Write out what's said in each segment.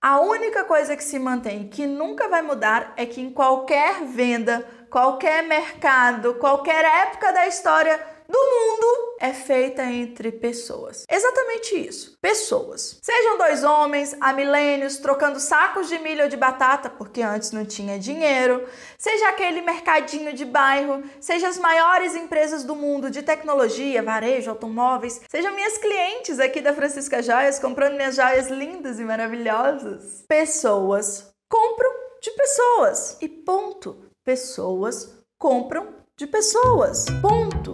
A única coisa que se mantém, que nunca vai mudar, é que em qualquer venda, qualquer mercado, qualquer época da história do mundo é feita entre pessoas. Exatamente isso. Pessoas. Sejam dois homens há milênios trocando sacos de milho ou de batata, porque antes não tinha dinheiro, seja aquele mercadinho de bairro, seja as maiores empresas do mundo de tecnologia, varejo, automóveis, sejam minhas clientes aqui da Francisca Joias comprando minhas joias lindas e maravilhosas. Pessoas compram de pessoas. E ponto. Pessoas compram de pessoas. Ponto.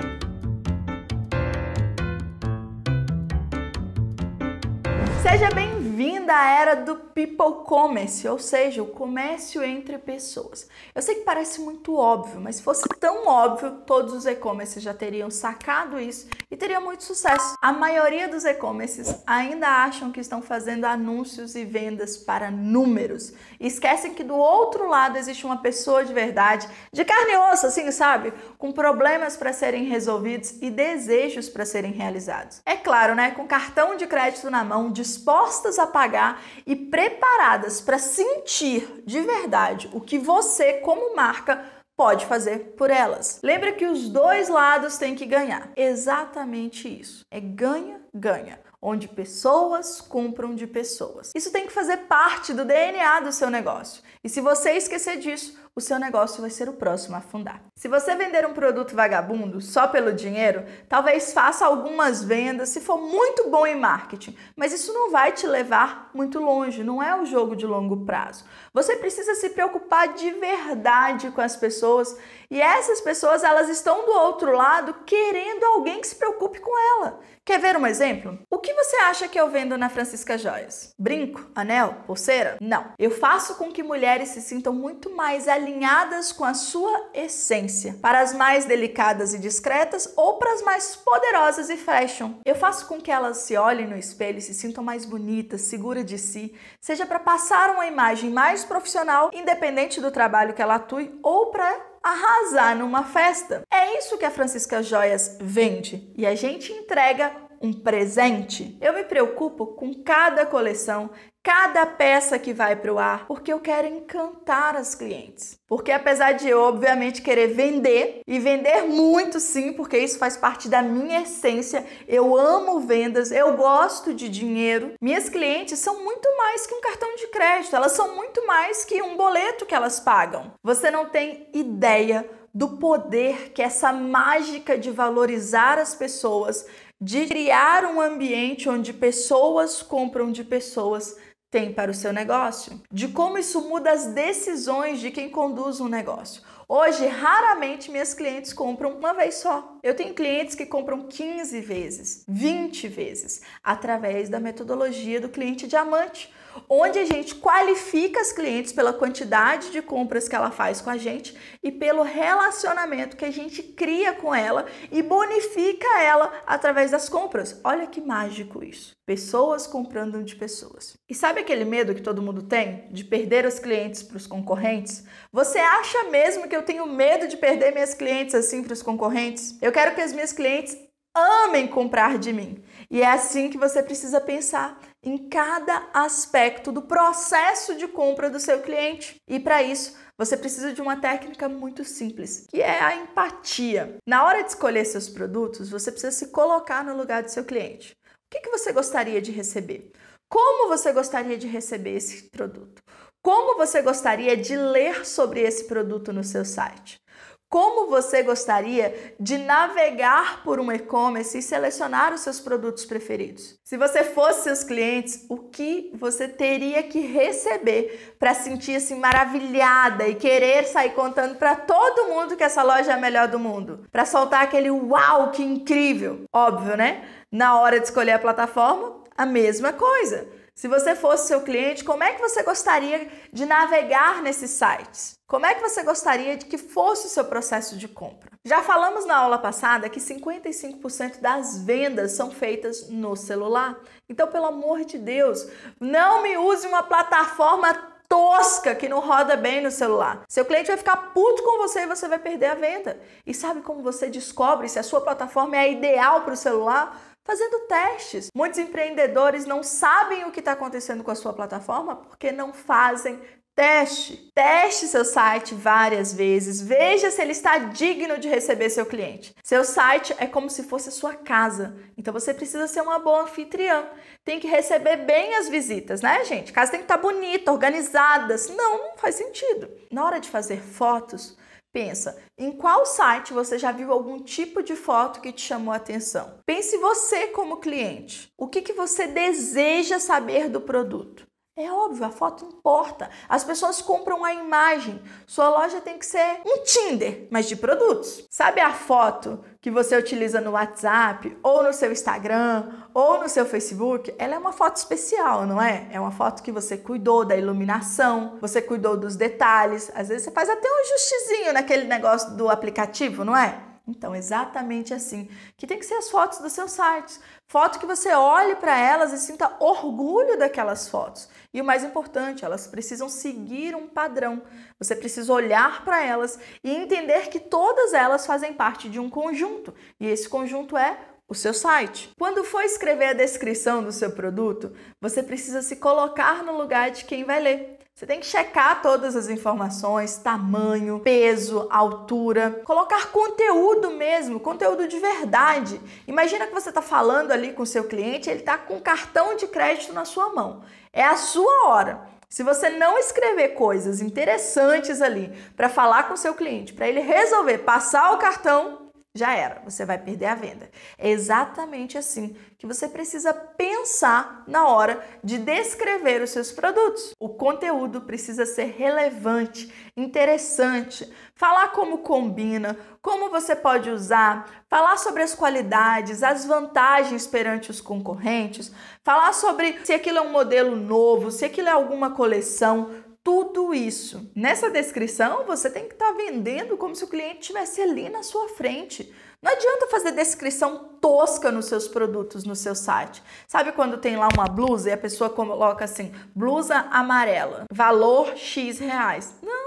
Seja bem bem à era do people commerce, ou seja, o comércio entre pessoas. Eu sei que parece muito óbvio, mas se fosse tão óbvio, todos os e-commerces já teriam sacado isso e teria muito sucesso. A maioria dos e-commerces ainda acham que estão fazendo anúncios e vendas para números. E esquecem que do outro lado existe uma pessoa de verdade, de carne e osso, assim, sabe? Com problemas para serem resolvidos e desejos para serem realizados. É claro, né? Com cartão de crédito na mão, dispostas a pagar e preparadas para sentir de verdade o que você, como marca, pode fazer por elas. Lembra que os dois lados têm que ganhar. Exatamente isso. É ganha, ganha onde pessoas compram de pessoas. Isso tem que fazer parte do DNA do seu negócio. E se você esquecer disso, o seu negócio vai ser o próximo a afundar. Se você vender um produto vagabundo só pelo dinheiro, talvez faça algumas vendas se for muito bom em marketing, mas isso não vai te levar muito longe, não é um jogo de longo prazo. Você precisa se preocupar de verdade com as pessoas e essas pessoas elas estão do outro lado querendo alguém que se preocupe com ela. Quer ver um exemplo? que você acha que eu vendo na Francisca Joias? Brinco? Anel? Pulseira? Não. Eu faço com que mulheres se sintam muito mais alinhadas com a sua essência, para as mais delicadas e discretas ou para as mais poderosas e fashion. Eu faço com que elas se olhem no espelho e se sintam mais bonitas, seguras de si, seja para passar uma imagem mais profissional, independente do trabalho que ela atue, ou para arrasar numa festa. É isso que a Francisca Joias vende e a gente entrega um presente? Eu me preocupo com cada coleção, cada peça que vai para o ar, porque eu quero encantar as clientes. Porque apesar de eu obviamente querer vender e vender muito sim, porque isso faz parte da minha essência, eu amo vendas, eu gosto de dinheiro. Minhas clientes são muito mais que um cartão de crédito, elas são muito mais que um boleto que elas pagam. Você não tem ideia do poder que essa mágica de valorizar as pessoas, de criar um ambiente onde pessoas compram de pessoas tem para o seu negócio, de como isso muda as decisões de quem conduz um negócio. Hoje, raramente minhas clientes compram uma vez só. Eu tenho clientes que compram 15 vezes, 20 vezes, através da metodologia do cliente diamante onde a gente qualifica as clientes pela quantidade de compras que ela faz com a gente e pelo relacionamento que a gente cria com ela e bonifica ela através das compras. Olha que mágico isso. Pessoas comprando de pessoas. E sabe aquele medo que todo mundo tem de perder os clientes para os concorrentes? Você acha mesmo que eu tenho medo de perder minhas clientes assim para os concorrentes? Eu quero que as minhas clientes amem comprar de mim. E é assim que você precisa pensar em cada aspecto do processo de compra do seu cliente. E para isso, você precisa de uma técnica muito simples, que é a empatia. Na hora de escolher seus produtos, você precisa se colocar no lugar do seu cliente. O que, que você gostaria de receber? Como você gostaria de receber esse produto? Como você gostaria de ler sobre esse produto no seu site? Como você gostaria de navegar por um e-commerce e selecionar os seus produtos preferidos? Se você fosse seus clientes, o que você teria que receber para sentir assim maravilhada e querer sair contando para todo mundo que essa loja é a melhor do mundo? Para soltar aquele uau, que incrível! Óbvio, né? Na hora de escolher a plataforma, a mesma coisa. Se você fosse seu cliente, como é que você gostaria de navegar nesses sites? Como é que você gostaria de que fosse o seu processo de compra? Já falamos na aula passada que 55% das vendas são feitas no celular. Então, pelo amor de Deus, não me use uma plataforma tosca que não roda bem no celular. Seu cliente vai ficar puto com você e você vai perder a venda. E sabe como você descobre se a sua plataforma é ideal para o celular? fazendo testes. Muitos empreendedores não sabem o que está acontecendo com a sua plataforma porque não fazem Teste. Teste seu site várias vezes. Veja se ele está digno de receber seu cliente. Seu site é como se fosse sua casa. Então você precisa ser uma boa anfitriã. Tem que receber bem as visitas, né, gente? A casa tem que estar tá bonita, organizada. Senão, não faz sentido. Na hora de fazer fotos, Pensa, em qual site você já viu algum tipo de foto que te chamou a atenção? Pense você como cliente. O que, que você deseja saber do produto? É óbvio, a foto importa. As pessoas compram a imagem. Sua loja tem que ser um Tinder, mas de produtos. Sabe a foto que você utiliza no WhatsApp, ou no seu Instagram, ou no seu Facebook? Ela é uma foto especial, não é? É uma foto que você cuidou da iluminação, você cuidou dos detalhes. Às vezes você faz até um ajustezinho naquele negócio do aplicativo, não é? Então, exatamente assim. Que tem que ser as fotos dos seus sites. Foto que você olhe para elas e sinta orgulho daquelas fotos. E o mais importante, elas precisam seguir um padrão. Você precisa olhar para elas e entender que todas elas fazem parte de um conjunto. E esse conjunto é o seu site. Quando for escrever a descrição do seu produto, você precisa se colocar no lugar de quem vai ler. Você tem que checar todas as informações, tamanho, peso, altura, colocar conteúdo mesmo, conteúdo de verdade. Imagina que você está falando ali com o seu cliente, ele está com um cartão de crédito na sua mão. É a sua hora. Se você não escrever coisas interessantes ali para falar com o seu cliente, para ele resolver passar o cartão, já era, você vai perder a venda. É exatamente assim que você precisa pensar na hora de descrever os seus produtos. O conteúdo precisa ser relevante, interessante, falar como combina, como você pode usar, falar sobre as qualidades, as vantagens perante os concorrentes, falar sobre se aquilo é um modelo novo, se aquilo é alguma coleção, tudo isso. Nessa descrição, você tem que estar tá vendendo como se o cliente estivesse ali na sua frente. Não adianta fazer descrição tosca nos seus produtos no seu site. Sabe quando tem lá uma blusa e a pessoa coloca assim: blusa amarela, valor X reais? Não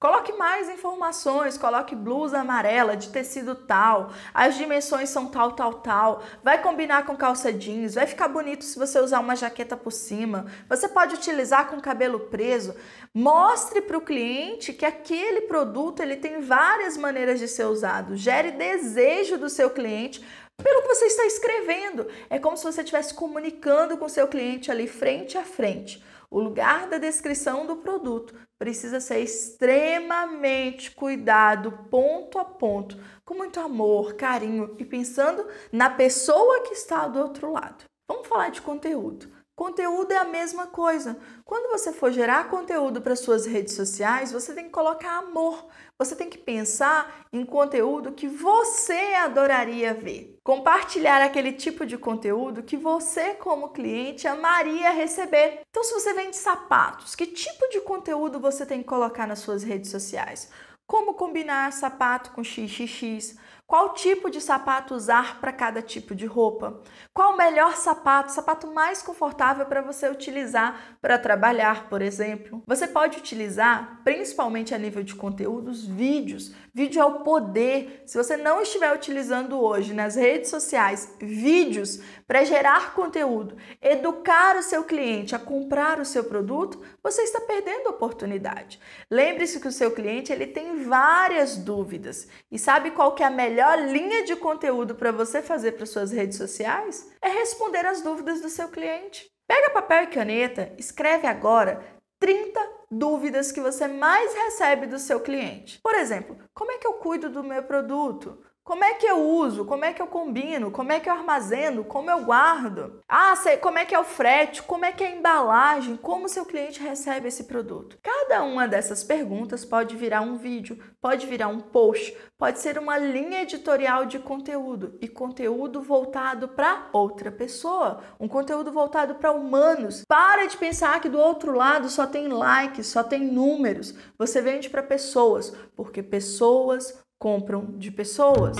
Coloque mais informações, coloque blusa amarela de tecido tal, as dimensões são tal, tal, tal. Vai combinar com calça jeans, vai ficar bonito se você usar uma jaqueta por cima. Você pode utilizar com cabelo preso. Mostre para o cliente que aquele produto ele tem várias maneiras de ser usado. Gere desejo do seu cliente pelo que você está escrevendo. É como se você estivesse comunicando com o seu cliente ali frente a frente. O lugar da descrição do produto precisa ser extremamente cuidado ponto a ponto, com muito amor, carinho e pensando na pessoa que está do outro lado. Vamos falar de conteúdo. Conteúdo é a mesma coisa. Quando você for gerar conteúdo para suas redes sociais, você tem que colocar amor, você tem que pensar em conteúdo que você adoraria ver. Compartilhar aquele tipo de conteúdo que você, como cliente, amaria receber. Então, se você vende sapatos, que tipo de conteúdo você tem que colocar nas suas redes sociais? Como combinar sapato com XXX? Qual tipo de sapato usar para cada tipo de roupa? Qual o melhor sapato, sapato mais confortável para você utilizar para trabalhar, por exemplo? Você pode utilizar, principalmente a nível de conteúdos, vídeos. Vídeo é o poder. Se você não estiver utilizando hoje nas redes sociais vídeos para gerar conteúdo, educar o seu cliente a comprar o seu produto, você está perdendo a oportunidade. Lembre-se que o seu cliente ele tem várias dúvidas e sabe qual que é a melhor melhor linha de conteúdo para você fazer para suas redes sociais é responder as dúvidas do seu cliente. Pega papel e caneta, escreve agora 30 dúvidas que você mais recebe do seu cliente. Por exemplo, como é que eu cuido do meu produto? Como é que eu uso? Como é que eu combino? Como é que eu armazeno? Como eu guardo? Ah, sei, como é que é o frete? Como é que é a embalagem? Como seu cliente recebe esse produto? Cada uma dessas perguntas pode virar um vídeo, pode virar um post, pode ser uma linha editorial de conteúdo e conteúdo voltado para outra pessoa, um conteúdo voltado para humanos. Para de pensar que do outro lado só tem likes, só tem números. Você vende para pessoas, porque pessoas compram de pessoas.